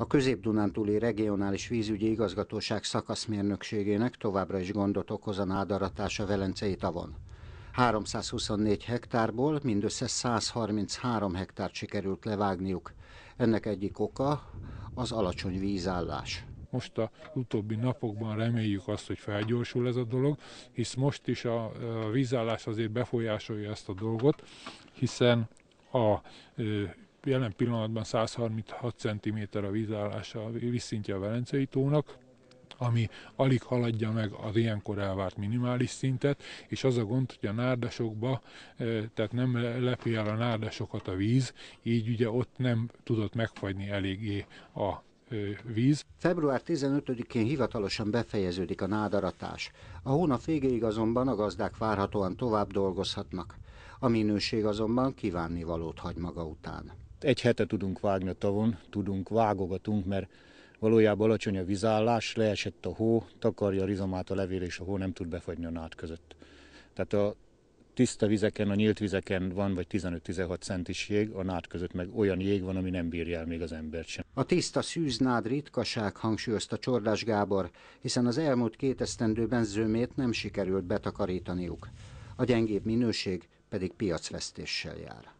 A Közép-Dunántúli Regionális Vízügyi Igazgatóság szakaszmérnökségének továbbra is gondot okoz a nádaratás a Velencei tavon. 324 hektárból mindössze 133 hektárt sikerült levágniuk. Ennek egyik oka az alacsony vízállás. Most a utóbbi napokban reméljük azt, hogy felgyorsul ez a dolog, hisz most is a, vízállás azért befolyásolja ezt a dolgot, hiszen a jelen pillanatban 136 cm a vízállása, vízszintje a Velencei tónak, ami alig haladja meg az ilyenkor elvárt minimális szintet, és az a gond, hogy a nárdasokba, e, tehát nem lepi el a nárdasokat a víz, így ugye ott nem tudott megfagyni eléggé a víz. Február 15-én hivatalosan befejeződik a nádaratás. A hónap végéig azonban a gazdák várhatóan tovább dolgozhatnak. A minőség azonban kívánnivalót hagy maga után. Egy hete tudunk vágni a tavon, tudunk, vágogatunk, mert valójában alacsony a vizállás, leesett a hó, takarja a rizomát a levél, és a hó nem tud befagyni a nád között. Tehát a tiszta vizeken, a nyílt vizeken van vagy 15-16 centis jég, a nád között meg olyan jég van, ami nem bírja el még az embert sem. A tiszta szűznád ritkaság, hangsúlyozta Csordás Gábor, hiszen az elmúlt két esztendőben zömét nem sikerült betakarítaniuk. A gyengébb minőség pedig piacvesztéssel jár.